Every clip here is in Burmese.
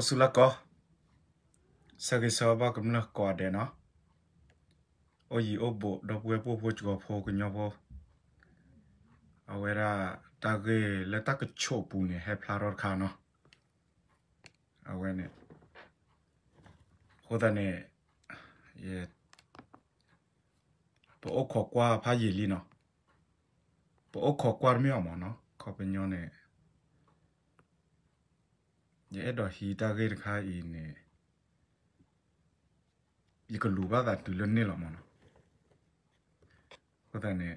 အဆူလကောစကိစဘကမနကောဒေနော်အိုယီအိုဘိုဒပွေပိုပိုချောဖိုကညောဘောအဝဲရာတာဂေလက်တကချိုပူနေဟဲဖလာရောခါနော်အဝဲနေခိုးတဲ့နေရေပိုအခေါ်ကွာဖာယီလီနော်ပိုအခေါ်ကွာမြောမနော်ခေါ်ပညောနေ ye edo hi ta ge kha i ne i ko lu ba da tu lo ne lo mo no ko ta ne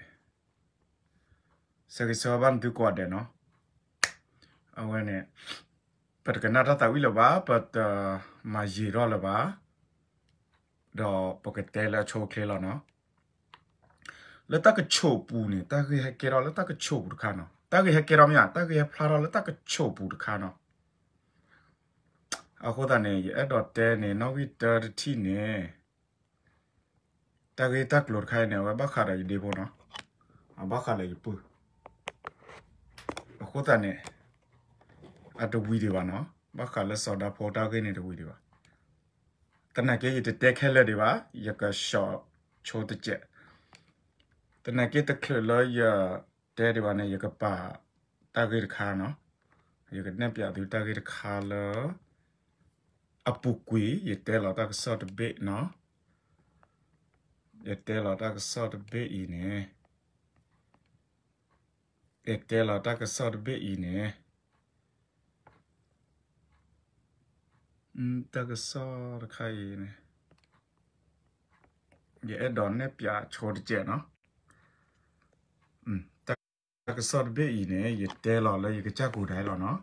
sa ge so ban tu ko de no a we ne pat ka na ta ta wi lo ba pat ma ji ro lo ba do pocket te la cho kle lo no လတကချိုပူနေတာကေဟကေရောလတကချိုပူတခါနော်တာကေဟကေရောမြတာကေဖလာရောလတကချိုပူတခါနော်အခုတနေရဲ့တော့တဲနေနော်ဝီတာတီနေတကေတက်လို့ခိုင်းနေဝဘခါရဒီပေါ်နော်အဘခါလေးပူအခုတနေအတူဝီဒီပါနော်ဘခါလက်စော်တာပေါ်တာကိနေတူဝီဒီပါတနကေတတက်ခဲလက်ဒီပါရကရှော့ချိုးတကြက်တနကေတခလလရတဲဒီပါနေရကပါတာကိတခါနော်ရကနဲ့ပြသူတာကိတခါလောအပူကွေရတဲလာတာကဆော့တဘိနော်ရတဲလာတာကဆော့တဘိဤနေရတဲလာတာကဆော့တဘိဤနေอืมตะกซอรไข่เนี่ยอย่าเอ็ดดอนเนี่ยปะโชดเจเนาะอืมตะกซอรเบอีเนี่ยอย่าเตลอเลยอย่ากระจักกูได้หรอเนาะ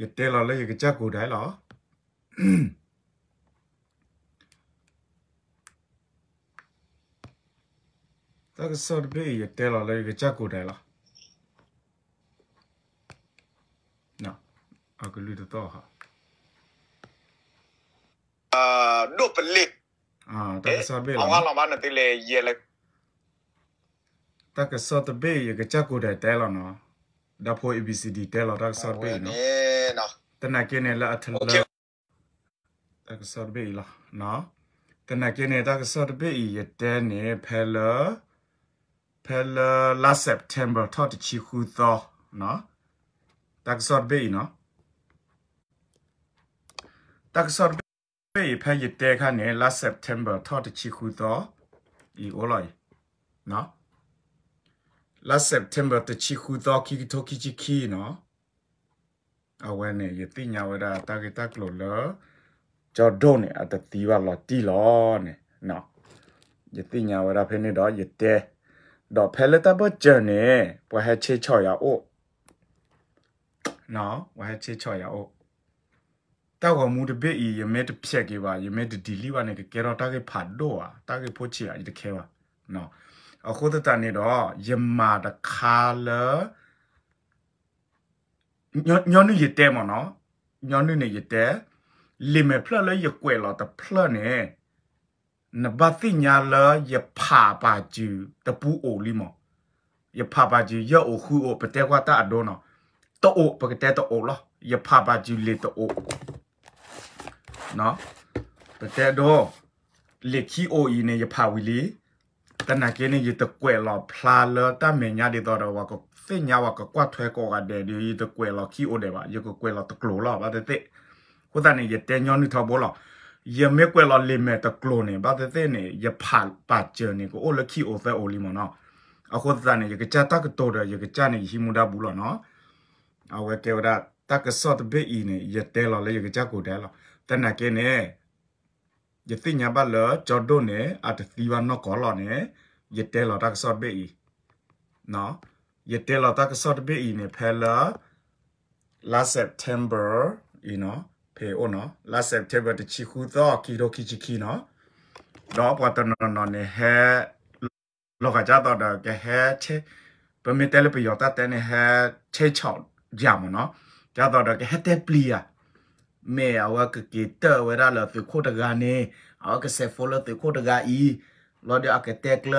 cái tên là lấy cái cha cụ đấy lọ ta cái sơ bị cái tên là lấy cái cha cụ đấy lọ nào à cái lưu đó hả à đồ vật à ta cái sơ bị ông anh làm ăn thì lấy gì là ta cái sơ bị cái cha cụ đấy tên là nó đã phôi ABCD tên là ta sơ bị nó နော်တနက်ကင်းနဲ့လာအထလာတကဆော်ဘေးလာနော်တနက်ကင်းနဲ့တကဆော်ဘေးရတဲ့နေဖဲလာဖဲလာ last september ထောက်တချီခူသောနော်တကဆော်ဘေးနော်တကဆော်ဘေးဖဲရတဲ့ခါနေ last september ထောက်တချီခူသောဤ olay နော် last september တချီခူသောခီတိုခီချီခီနော်အဝဲနေယတိညာဝရတာဂိတကလိုလကြောဒုံနေအတတိဝလာတီလောနေနော်ယတိညာဝရဖဲနေတော့ယတဲတော့ဖဲလက်တဘကျနေဘဟဲချေချော်ရအို့နော်ဝဟဲချေချော်ရအို့တောက်ကမူတပစ်ဤယမဲတဖြက်ကေပါယမဲတဒီလီဝနဲ့ကေရောတာကေဖတ်တော့อ่ะတာကေဖို့ချီอ่ะဒီတခဲပါနော်အခုတတနေတော့ယမာတခါလောညောနုရတဲမနော်ညောနုနေရတဲလီမေဖလလဲရကွယ်လာတဖလနေနဘတိညာလရဖာပါကျူတပူအိုလီမရဖာပါကျူရအိုခုအိုပတဲကွာတာအဒိုနော်တောအိုပကတဲတောအိုလားရဖာပါကျူလေတောအိုနော်ပတဲတော့လေခီအိုဤနေရဖာဝီလီတနကေနေရတကွယ်လာဖလာလတမေညာဒေတော်တော်ဝါကောစေညာဝကကွာထွဲကောကတဲ့ဒီတကွယ်လခီအိုတယ်ပါယကကွယ်လတကလိုလာပါတဲ့ကိုသားနေရတဲ့ညောင်းနေထဘောလားယမဲကွယ်လလေမဲတကလိုနေပါတဲ့နေရဖာပါချနေကိုအိုလခီအိုဖဲအိုလီမနော်အခုသားနေရကချတာကတော်တယ်ရကချနေဟီမူဒါဘူးလားနော်အဝဲကေဝဒါတကဆော့တဘေးအင်းရတဲလာလေရကချကိုတဲလာတနကင်းနေယသိညာပါလဂျော်ဒိုနေအတသီဝနောကောလောနေရတဲလာတကဆော့ဘေးနော်ยเตลอตากสอดเบอีเนี่ยเพลา last September you know เพอเนาะ last September ตชิคูตอกิโรกิจิกิเนาะดอปวตนนนเนี่ยแฮลอกจาตอดแกแฮเชပမေတဲလပယောတာတဲနေဟဲချေချောက်ရမနော်ကြတော့တော့ဟဲတဲပလီယာမေအဝကကီတဝရလာသူခိုတကနေအဝကဆေဖိုလသူခိုတကအီလော်ဒီအကတဲကလ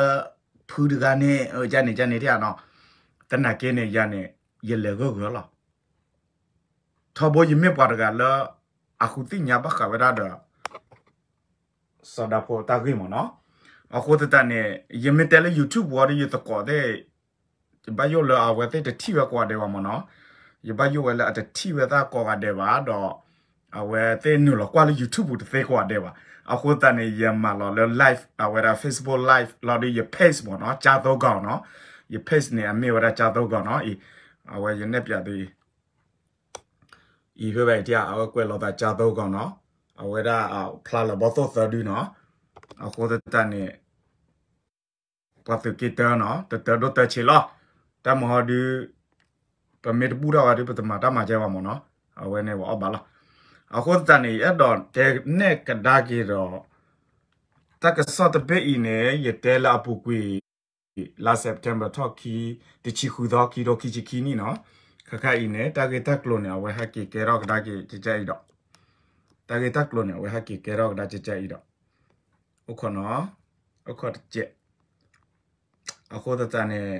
ဖူဒကနေဂျန်နေဂျန်နေတဲ့နော်တနကင်းနဲ့ရနဲ့ရလေကောကောလားထဘောယမေပါရကလာအခုတိညာဘခဝရဒါစဒါဖောတာဂိမနော်အခုတတနဲ့ယမေတယ်လေ YouTube ဝါရီတကောတဲ့ဘာယောလာဝဲတဲ့တီဝကွာတဲ့ဝမနော်ယဘာယောဝဲလာတဲ့တီဝတာကောကတဲ့ပါတော့အဝဲတဲ့နူလောကွာလေ YouTube တသေးကွာတဲ့ပါအခုတန်နေရမှာလော live အဝဲတာ Facebook live လော်ဒီရ page ပေါ့နော်ကြာတော့ကောင်းနော် i paste ne amme ora cha to ko no i awa ye ne pya tu i hwe bai tia awa kwet lo ta cha to ko no awa da phla lo bo to sa du no a ko ta ta ne pa tu ki ta no ta ta do ta chi lo ta mo ha du pa me bu da ga du pa ta ma ta ma cha wa mo no awa ne wa ba la အခုတန်နေအဲ့တော့တဲနဲ့ကဒါကြီးတော့တက်ကစော့တပိနေရတဲလာပူကွေလာစက်တမ်ဘာထော့ခီတချီခူသောခီတော့ခီချီခီနီနော်ခခအိနဲ့တာဂေတက်ကလိုနီဝဲဟကီကေရော့ဒါကီချီချဲအိတော့တာဂေတက်ကလိုနီဝဲဟကီကေရော့ဒါချီချဲအိတော့အခနော်အခတ်ကျက်အခေါ်တတနဲ့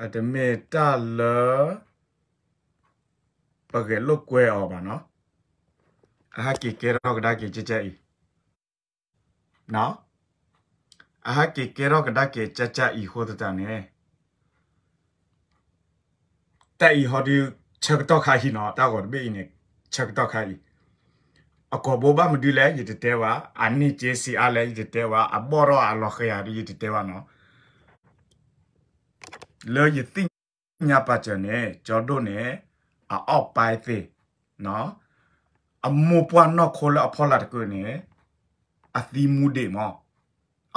အတမေတလပကေလုတ်ကွဲအောင်ပါနော်အဟကီကေရော့ဒါကီချီချဲအိနော်အဟကေကေရောကဒကေချာချာဤဟောတတနေတဲ့ဤဟောဒီချက်တော့ခါဟိနော်တာကောဘေးနေချက်တော့ခါဟိအကောဘောဘမဒီလဲရတတဲဝါအနိကျေစီအလဲရတတဲဝါအဘောရောအလောခရာရတတဲဝါနော်လောယသိညာပါချနေဂျော်ဒိုနေအော့ပိုင်သေးနော်အမူပွားနော်ခိုလအဖော်လာတကွနေအသီမှုဒေမော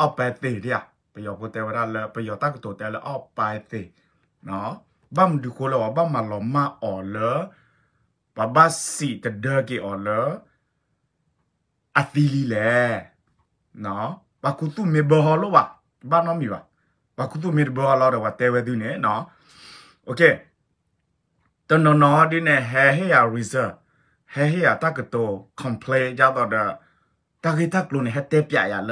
အပတေရပယောပတေဝရလပယောတကတောတဲလအပတေနော်ဘမ်ဒူကိုလောဘမ်မလောမအော်လဘဘစီတဒကေအော်လအသီလီလေနော်ဘကုတုမေဘဟလောဘဘာနောမီပါဘကုတုမေဘဟလောတော့တဲဝဲသူနေနော်โอเคတနနော်ဒီနဲ့ဟဲဟဲရ reserve ဟဲဟဲရတကတော complain ကြတော့ตากิทักลุนเฮเตปยายาเล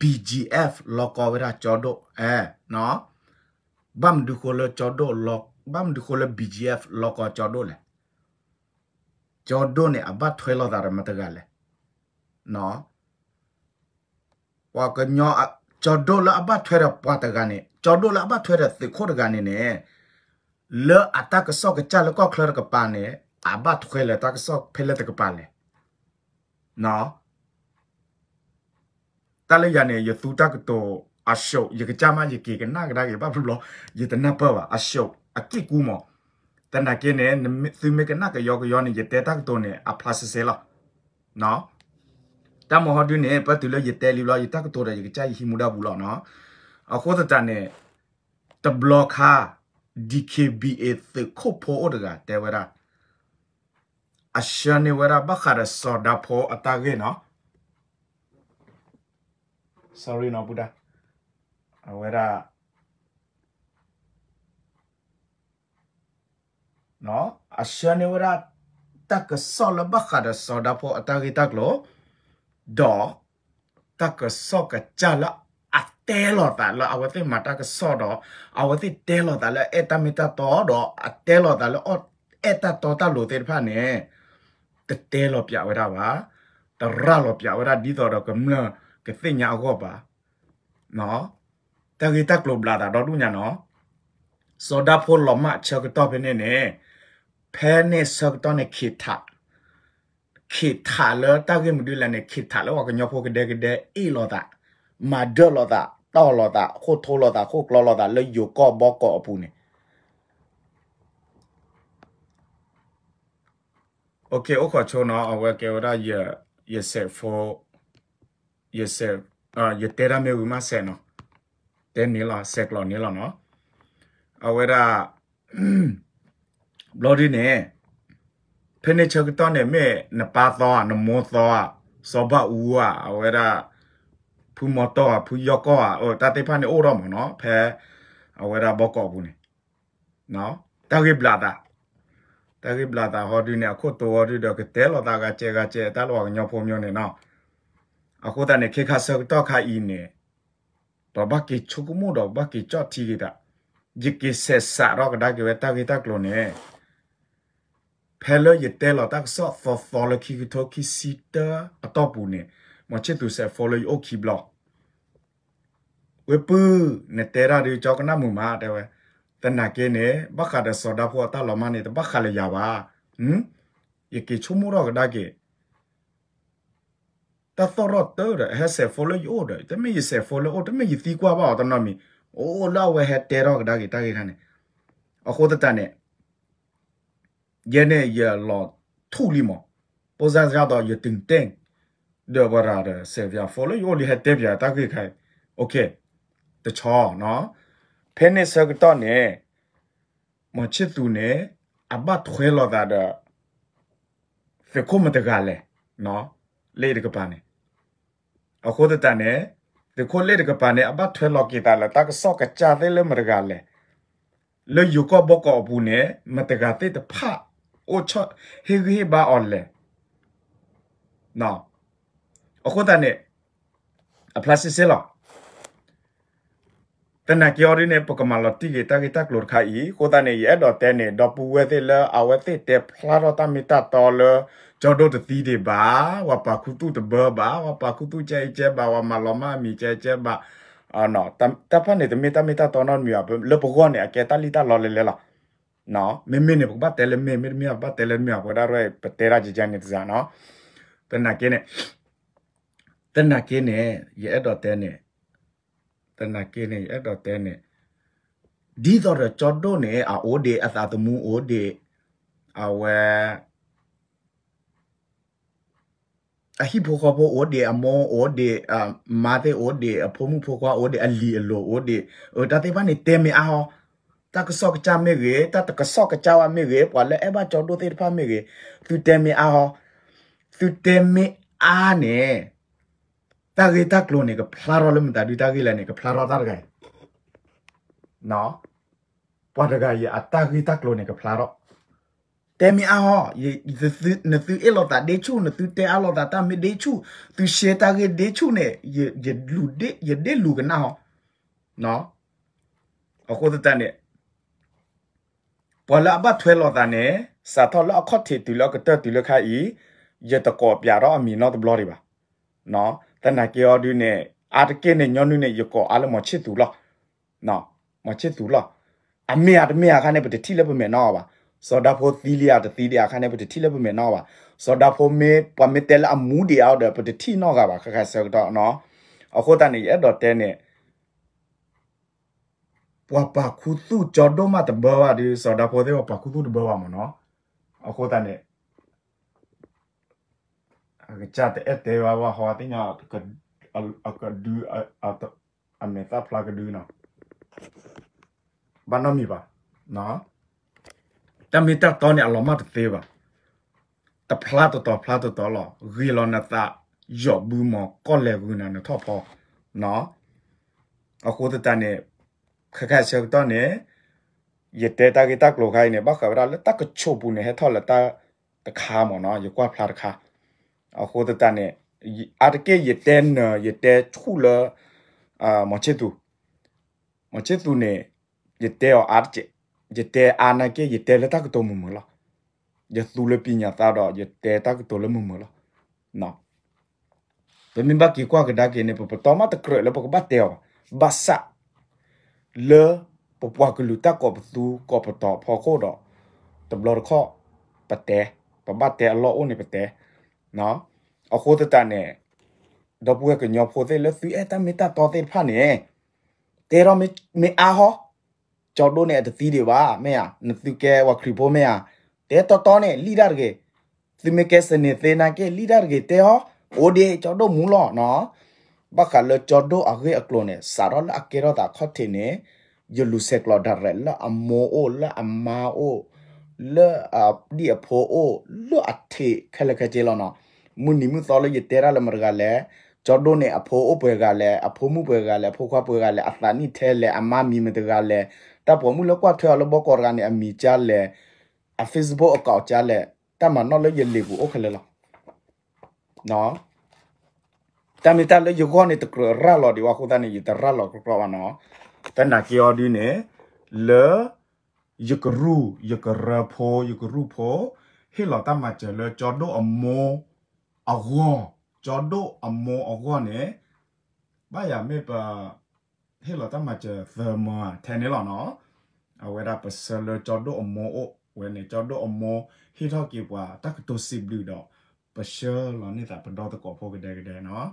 BGF ลอกอเวราจอโดเอเนาะบัมดูโคเลจอโดลอกบัมดูโคเล BGF ลอกอจอโดเลยจอโดเนี่ยอบัตถอยลอดารมาตะกาเลยเนาะว่าก็ญอจอโดละอบัตถอยระปาตะกาเนี่ยจอโดละอบัตถอยระติโคตะกาเนี่ยเลออัตตะกะซอกกะจาแล้วก็คลอระกะปาเนี่ยอบัตถอยละตะกะซอกเพลละตะกะปาเลยเนาะတာလေရနေယသူတကတော်အရှုပ်ယကကြမယကေကနာကဒါကေဘာဘူးလောယတနာပဝအရှုပ်အတိကူမောတန်တကင်းနဲ့သူမေကနာကယောကယောနေယတဲတကတော်နဲ့အဖလာစစေလာနော်တမဟောဒင်းနဲ့ပတ်သူလို့ယတဲလီလောယတကတော်ရဲ့ကြိုက်ဟီမူဒါဘူးလောနော်အခေါ်တတနဲ့တဘလော့ခါ DKBA သခုပေါ်ဒကတဲဝရာအရှာနေဝရာဘခါရစော်ဒါဖို့အတာကေနော် sorry နော်ဘုဒ္ဓဝေဒနော်အရှနေဝရတကဆောလဘခဒဆောဒပေါ်အတဂိတကလောဒေါတကဆောကချလာအတဲလောတာလောအဝတိမတကဆောတော့အဝတိတဲလောတာလဲအတမီတာတော့တော့အတဲလောတာလဲအော်အတတော်တာလိုတဲ့ဖာနဲ့တဲလောပြဝရပါတရလောပြဝရဒီတော်တော့ကမ္မလားကဖိညာအောပါနော်တကီတက်ကလိုဘလာတာတော့တူညာနော်စောဒဖိုလောမချက်တော့ပြနေနေဖဲနေဆက်တော့နေခိထခိထလောတကီမဒူလာနေခိထလောကညောဖိုကဒေကဒေအီလောတာမာဒေလောတာတော်လောတာခိုထိုလောတာခိုကလောလောတာလေယိုကောဘောကောအပူနေโอเคโอขอโชว์เนาะเอาไว้เกวราเยเยเซฟโฟ yourself uh your data me we must say no then nila set lo nila no awera bloody ne phene chok to ne me na pa to a na mo to a so ba u a awera phu mo to a phu yo ko a o ta te pha ne o ro mo no phe awera bo ko bu ne no ta ge bla da တာဂိဘလာတာဟောဒီနေအခုတော်တော်တော့ကတဲလောတာကကျဲကကျဲတာလောကညောဖို့မျိုးနေနော်အခုတန်ခေခါဆောက်တော့ခါအင်းနေတော့ဘကိချုကမှုတော့ဘကိချော့တီကတာဂျိကိဆက်ဆာတော့ဒါကေဝတာကေတာကလုံးနေဖဲလို့ရတဲ့လာတက်ဆော့ဖော်ဖော်လခိကတိုခိစီတာအတော့ပူနေမချစ်သူဆက်ဖော်လို့အိုခိဘလော့ဝေပူနေတဲ့ရာဒီကြောက်ကနမှုမှာတဲ့ဝဲတနကေနေဘခါတဲ့ဆော်ဒါဖော်တာလောမနေတဲ့ဘခါလေရပါဟင်ယကိချုမှုတော့ဒါကေ ta thoro tơ ra ha se follow yo ra ta mi se follow o ta mi ti kwa ba ta na mi o la we ha te ro da ki ta ki khane a kho ta ta ne ye ne ye lo thu li mo po za za da ye ting teng de ba ra de se via follow yo li ha te via ta ki khai okay ta cha no phe ne sa ta ne mo chit tu ne abat khwe lo da da fe ko ma ta ga le no လေတကပါနေအခုတတနဲ့ဒီခိုလေတကပါနဲ့အဘထွဲလော်ကီတာလာတကဆော့ကချာသေးလေမရကလေလေယူကဘကောဘူးနဲ့မတကတဲ့တဖအိုချဟေဂီဘာအော်လေနော်အခုတနဲ့အပလစစ်စလောတနကယောရင်းနဲ့ပကမာလတိကေတကေတကလောခိုင်ကိုတနေရဲ့တော့တဲနေတော့ပူဝဲသေးလအဝဲသေးတဲ့ဖလာတော့တမီတာတော်လကျော်တို့တတိတွေပါဝပါခုတုတဘပါဝပါခုတုကြဲကြဲပါဝမလောမမီကြဲကြဲပါအော်နော်တပနေတမီတာမီတာတော်နော်မြာလပကောနေအကေတလီတာလော်လေလေလားနော်မင်းမင်းနေဘာတဲလေမင်းမင်းမြဘာတဲလေမြဘာဒါရဲပတဲရာကြည်ကြနေတစားနော်တနကင်းနဲ့တနကင်းနဲ့ရဲ့တော့တဲနဲ့တနကေနေအဲ့တော့တဲနေဒီတော့ကြော်တော့နေအိုဒေအသာသမူအိုဒေအဝဲအဟိဖိုကဘောအိုဒီအမောအိုဒီအမာတဲ့အိုဒီအဖိုမှုဖိုကွာအိုဒီအလီအလိုအိုဒီအိုတတဲ့ဘာနေတဲမေအောင်တကဆော့ကချမေရေတတကဆော့ကချဝမေရေပွာလဲအဘချောဒိုတဲ့ဖာမေရေသူတဲမေအောင်သူတဲမေအာနေตาเกตากลนี่ก็พลารอลมตาดิตาเกลนี่ก็พลารอตาไกเนาะปอดกายอัตตาเกตากลนี่ก็พลารอแต่มีอาหอยีซื้อนึซื้อเอลอตาเดชูนึซื้อเตอาลอตาตาไม่เดชูซื้อเชตาเกเดชูเนี่ยยียีลูเดยีเดลูกันนะหอเนาะအခိုးတဲ့နဲ့ပလာဘထွဲလော်တာနဲ့စာတော်လောက်ခတ်တီတူလောက်တတူလောက်ခိုင်ရတကောပြတော့အမီနော်တဘလော်ရီပါနော်တနကေအော်ဒူနဲ့အာတကေနဲ့ညောနုနဲ့ယကောအလမချစ်သူလားနော်မချစ်သူလားအမေအမေအခါနဲ့ပတတိလက်ပမယ်နော်ပါစောဒဖိုသီလီယာတသီလီယာခါနဲ့ပတတိလက်ပမယ်နော်ပါစောဒဖိုမေပမတဲလအမူဒီအော်ဒပတတိနော်ကပါခခဆောက်တော့နော်အခုတန်နေရတော့တဲနဲ့ပွာပါခုသူကြော်တော့မှတဘဝဒီစောဒဖိုတဲ့ပွာပါခုသူတဘဝမနော်အခုတန်နဲ့จาแต่เอเตวาวาฮวาติญาก็เอาก็ดูเอาตอเมตาพลาก็ดูเนาะบ้านน้องมีปะเนาะแต่มีแต่ตอนเนี่ยเรามาตเตวะแต่พลาตัวต่อพลาตัวต่อหรอกีรอนาตาหยอบบูมอก็เลวนะนะท่อพอเนาะเอาโคตรตาเนี่ยแค่เชือกตอนเนี่ยยเตตากิตากโลกายเนี่ยบ้ากับเราแล้วตากระโชบุเนี่ยให้ท่อแล้วตาตะคาหมอเนาะอยู่กว่าพลาตะคาအဟိုတတနဲ့အာတကေရတဲနရတဲထူလာအာမချေတူမချေတူနဲ့ရတဲအာချေရတဲအာနာကေရတဲလက်တကတော့မမလားရသူလပညာသားတော့ရတဲတကတော့လမမလားနော်ပမင်ဘကီကွာကဒါကေနေပပတော်မတကရလပကဘတ်တဲဘာဆာလေပပွားကလူတကောပသူကောပတော်ဖော်ခိုတော့တဘလရခောပတဲပဘတ်တဲအလောဦးနေပတဲနော်အခိုးတတနဲ့တော့ပွဲကညောဖိုသေးလက်စီအတမီတာတော်သေးဖာနေတေရောမေမေအားဟောကြော်တော့နဲ့တသီးတွေပါမေယာနသူကဲဝခရီပိုမေယာတဲတော်တော်နဲ့လီဒါရကေသူမေကဲစနေသေးနာကေလီဒါရကေတဲဟောအိုဒီကြော်တော့မူလောနော်ဘခါလကြော်တော့အခေအကလုံးနဲ့စာရောလအကေရောတာခတ်တင်နေယလူဆက်ကလော်ဒါရဲလအမိုအိုလအမာအိုလေအပ်ဒီအဖိုအိုလောအထေခလကကျေလောနော်မွန်နီမှုသောလေတေရလမရကလည်းဂျော်ဒိုနဲ့အဖိုးအပွဲကလည်းအဖိုးမှုပွဲကလည်းဖိုးခွားပွဲကလည်းအသာနိထဲလည်းအမမီမတကလည်းတပ်ပေါ်မှုလောက်ကွာထွေလဘောကော်ကနေအမီကြလည်းအ Facebook အကောင့်ကြလည်းတမနော်လည်းရလေဘူးโอเคလားနော်တမီတလည်းယကောနဲ့တကရရလော်ဒီဝါခုတနေရတရလော်ကကဝါနော်တနာကီအော်ဒီနေလေยกรูยกระพอยกรูพอเฮลอตามาเจลจอดอโมอวอจอดอโมอวอเนบายาเมปะเฮลอตามาเจเฟอร์มาแทนนี่หรอเนาะเอาเวลาเปเซลจอดอโมโอเวเนจอดอโมเฮทอกีบว่าตักตัวสิบดูดอกเปเชลหรอนี่แต่เป็นดอกตะกอพอกระเดกระเดเนาะ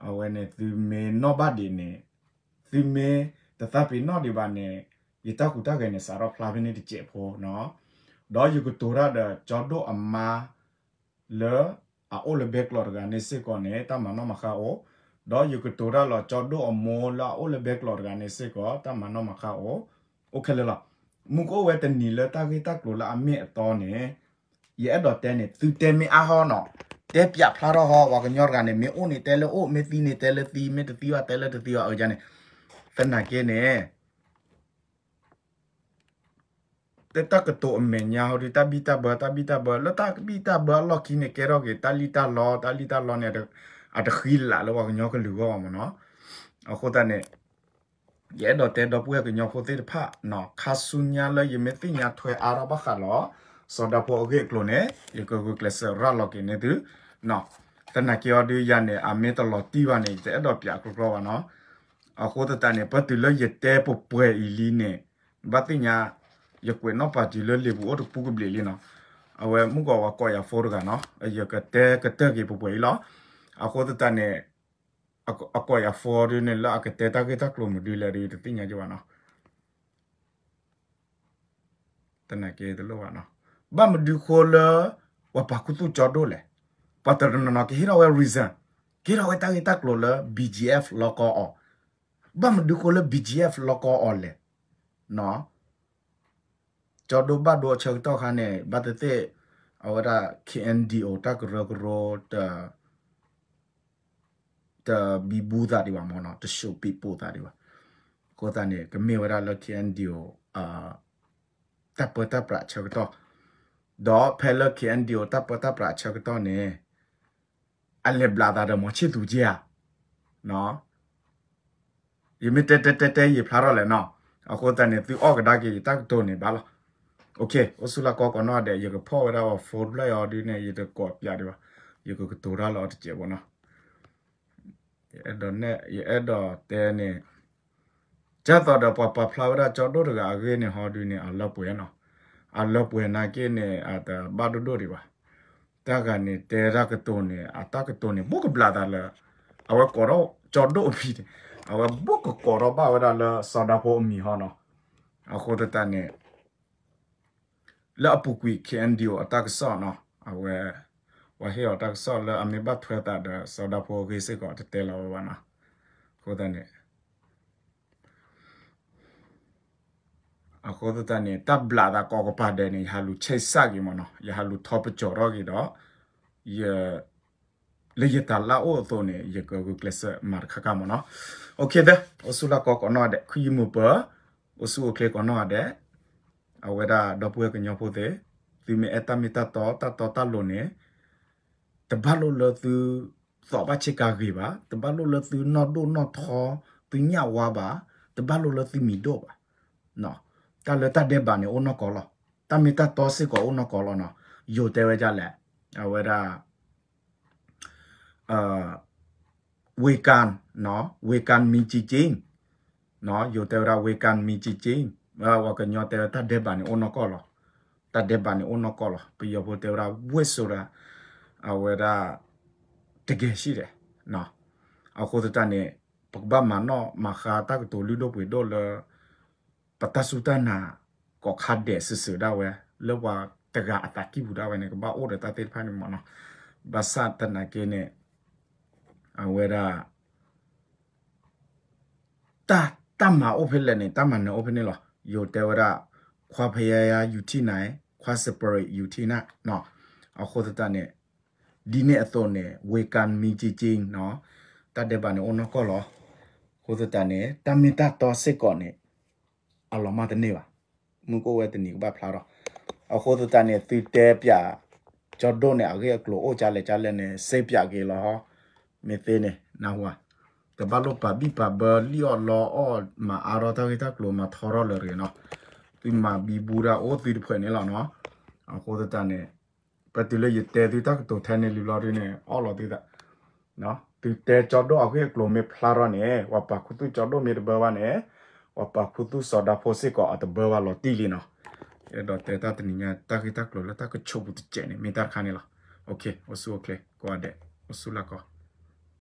เอาเวเนตืเมนอบาดีเนตืเมแต่ถ้าเป็นนอดีบานเนปีตากูตาไกเนี่ยสารพลาวินดิเจโพเนาะดออยู่กูตัวระดจอดโดอัมมาเลออาโอเลเบกลอร์กันเนเซก่อนเนี่ยตามมันมาข้าโอดออยู่กูตัวระลอจอดโดอโมลาโอเลเบกลอร์กันเนเซก่อนตามมันมาข้าโอโอเคเลยล่ะมุกโอเวตันนี่เลตากีตากลัวละอเมตอนเนี่ยရဲ့တော့တဲနေသူတဲမအားဟောနော်တဲပြဖလာတော့ဟောဝါကညောကနေမင်းဦးနေတဲလို့ဦးမင်းတီနေတဲလို့တီမင်းတတီဝတဲလို့တတီဝအော်ကြနေတနာကင်းနေ teta keto emenya hori tabita ba tabita ba lo tabita ba lo kine kero ke talita lo talita lo ne ada ada khila lo wa nyo ke luwa mo no ako ta ne ye do te do puya ke nyo ko te pha no khasunya lo ye me ti nya thwe araba kha lo so da po ge klo ne ye ko ko class ra lo ke ne tu no ta na ke odi ya ne a me to lo ti wa ne te do pya ko ko wa no ako ta ne pa tu lo ye te po pwe ili ne ba ti nya ยกเว้นนอปาจิเลเลบูอตปุกบลีลีเนาะเอาไว้มุกอว่ากอยาฟอร์กันเนาะไอ้ยกเตกเตกิปุปวยละอะโคตตะเนี่ยอะกอยาฟอร์เนี่ยละกเตตะกตะกลมดีละดีติญาจวะเนาะตะนะเกตะลวะเนาะบะมดูโคละวะปะกุตุจอดโดเลยปะตะนะนะเกฮิราเวรีซันเกราเวตะกตะกลมละ BGF ลอกออบะมดูโคละ BGF ลอกออเลยเนาะจอดูบัดดูเชิงต่อคันเนี่ยบัดเตะเอาว่า KNDO ตักรกรตะตะบีบูตาดีกว่ามอนะตะชูปีปูตาดีกว่าก็ตาเนี่ยก็มีว่าเรา KNDO อ่าตับเปิดตับประเชิงต่อดอเพล KNDO ตับเปิดตับประเชิงต่อเนี่ยอะไรบลาตาเดมอชิดูเจียเนาะยังไม่เตะเตะเตะยังพลาดเลยเนาะအခုတန်နေသူအော့ကဒါကြီးတက်တုံးနေပါလားโอเคโอสุลาก็ก็น่าเดยก็พอเราฟอร์ดเลยอดีเนี่ยยก็ปยาดีว่ายก็ตัวเราอดเจ็บนะเอ็ดอนเนี่ยเอ็ดอเตเนี่ยจะต่อดปอปฟลาวดาจอดดูกะเกเนี่ยฮอดูเนี่ยอัลลอฮ์ป่วยเนาะอัลลอฮ์ป่วยนาเกเนี่ยอาตบาดูดูดีว่าตากันเนี่ยเตระกตัวเนี่ยอาตากตัวเนี่ยบุกบลาดาละเอาว่าก็เราจอดดูพี่เอาว่าบุกก็เราบ้าวดาละสอดาพอมีฮอเนาะเอาโคตรตาเนี่ย la pu kui khen dio atak so no awe wa he atak so la ame ba thwa ta da so da po ge se ko te te la wa na ko da ne a ko da ne ta bla da ko ko pa de ne ha lu che sa gi mo no ya ha lu thop cho ro gi do ye le ye ta la o to ne ye ko ko class mar kha ka mo no okay da osula ko ko no de khu mu pa osu o kle ko no de အဝဲတာတော့ပွဲကညောဖို့တဲ့သူမေအတမီတတော်တတော်တလုံးနဲ့တပတ်လို့လသူသောပါချေကာဂီပါတပတ်လို့လသူနော့ဒိုနော့ထောသူညဝါပါတပတ်လို့လသူမီဒိုပါနော်ကလတတဲ့ဘာနေဦးနော်ကောလတမီတတော်စစ်ကောဦးနော်ကောလနော်ယိုတဲဝဲကြလက်အဝဲတာအာဝေကန်နော်ဝေကန်မီချီချင်းနော်ယိုတဲရာဝေကန်မီချီချင်း wakanyotera tadebani onokolo tadebani onokolo piyobotera wesora awera tegeshire no akhotani pokba mano makha tak tolido pwedo le patasutana kokhade sisira we lewa tega ataki buda we ne ba ore ta te phani mano basa tana kene awera ta tama ofele ne tama ne ofele lo โยเตวระควาพยายามอยู่ที่ไหน ควาสเปรย์อยู่ที่นั่นเนาะ เอาโคตรตาเนี่ยဒီနေ့အသွန်နဲ့ဝေကန်မီချီချင်းနော်တတ်တဲ့ပါနဲ့အနောကောလောကိုသတန်နဲ့တမင်တတော်စစ်ကောနဲ့အလောမတနေပါမကိုဝဲတနေဘာဖလာတော့အခုသတန်နဲ့သူတဲပြကျော်တော့နဲ့အခေကလိုအိုကြလဲကြလဲနဲ့စိတ်ပြကေလောမေသေးနဲ့နာဟွာကဘာလို့ပါဘီပါဘလီအော်လောအော်မာအာရတာဂီတာကလိုမာထော်ရလရေနော်ဒီမာဘီဘူရာအိုသီဖွင့်နေလောနော်အခုတတနဲ့ပတိလေရတဲဒီတက်တော့ထဲနေလူလာရင်းနဲ့အော်လော်ဒီတာနော်ဒီတဲချော်တော့အခုကလိုမေဖလာရနဲ့ဝပါခုတူချော်တော့မေဘဝနဲ့ဝပါခုတူစော်ဒါဖိုစစ်ကအတဘဝလော်တီလီနော်အဲ့တော့တဲတာတနင်္ဂတာဂီတာကလိုလာတာကချုပ်ဘူးတဲ့နေမေတာခါနေလားโอเคအဆူโอเคကိုအတဲ့အဆူလာကော